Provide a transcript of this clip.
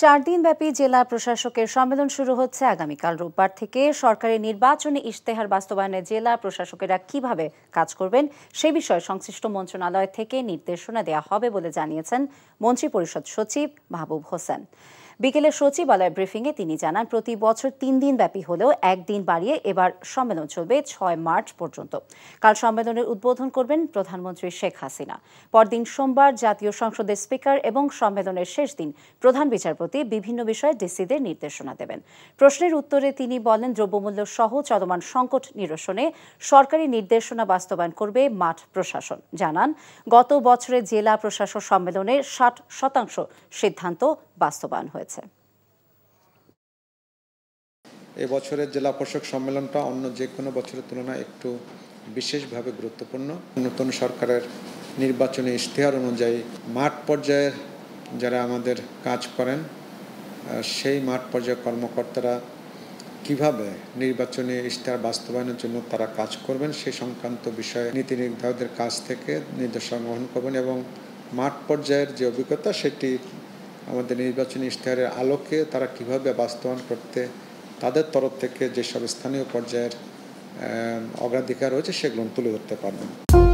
চার দিনব্যাপী জেলা প্রশাসকের সম্মেলন শুরু হচ্ছে আগামীকাল রোববার থেকে সরকারের নির্বাচনী ইশতেহার বাস্তবায়নে জেলা প্রশাসকেরা কিভাবে কাজ করবেন সে বিষয়ে সংশ্লিষ্ট মন্ত্রণালয় থেকে নির্দেশনা দেওয়া হবে বলে জানিয়েছেন মন্ত্রিপরিষদ সচিব মাহবুব হোসেন বিকেলে সচিবালয় ব্রিফিংয়ে তিনি জানান প্রতি বছর তিন দিন ব্যাপী হলেও একদিন বাড়িয়ে এবার সম্মেলন চলবে ছয় মার্চ পর্যন্ত কাল সম্মেলনের উদ্বোধন করবেন প্রধানমন্ত্রী শেখ হাসিনা পরদিন সোমবার জাতীয় সংসদের স্পিকার এবং সম্মেলনের শেষ দিন প্রধান বিচারপতি প্রতি বিভিন্ন বিষয়ে ডিসিদের নির্দেশনা দেবেন প্রশ্নের উত্তরে তিনি বলেন দ্রব্যমূল্য সহ চলমান সংকট নিরসনে সরকারি নির্দেশনা বাস্তবায়ন করবে মাঠ প্রশাসন জানান গত বছরে জেলা প্রশাসক সম্মেলনে ষাট শতাংশ সিদ্ধান্ত বাস্তবায়ন হয়েছে এ বছরের জেলা প্রশাসক সম্মেলনটা অন্য যে কোনো বছরের তুলনায় একটু বিশেষভাবে গুরুত্বপূর্ণ নতুন সরকারের নির্বাচনী ইশতেহার অনুযায়ী মাঠ পর্যায়ের যারা আমাদের কাজ করেন সেই মাঠ পর্যায়ে কর্মকর্তারা কিভাবে নির্বাচনী ইশতেহার বাস্তবায়নের জন্য তারা কাজ করবেন সেই সংক্রান্ত বিষয়ে নীতি নির্ধারকদের কাছ থেকে নির্দেশনা গ্রহণ করবেন এবং মাঠ পর্যায়ের যে অভিজ্ঞতা সেটি আমাদের নির্বাচনী ইশতেহারের আলোকে তারা কিভাবে বাস্তবায়ন করতে তাদের তরফ থেকে যেসব স্থানীয় পর্যায়ের অগ্রাধিকার রয়েছে সেগুলো তুলে ধরতে পারবেন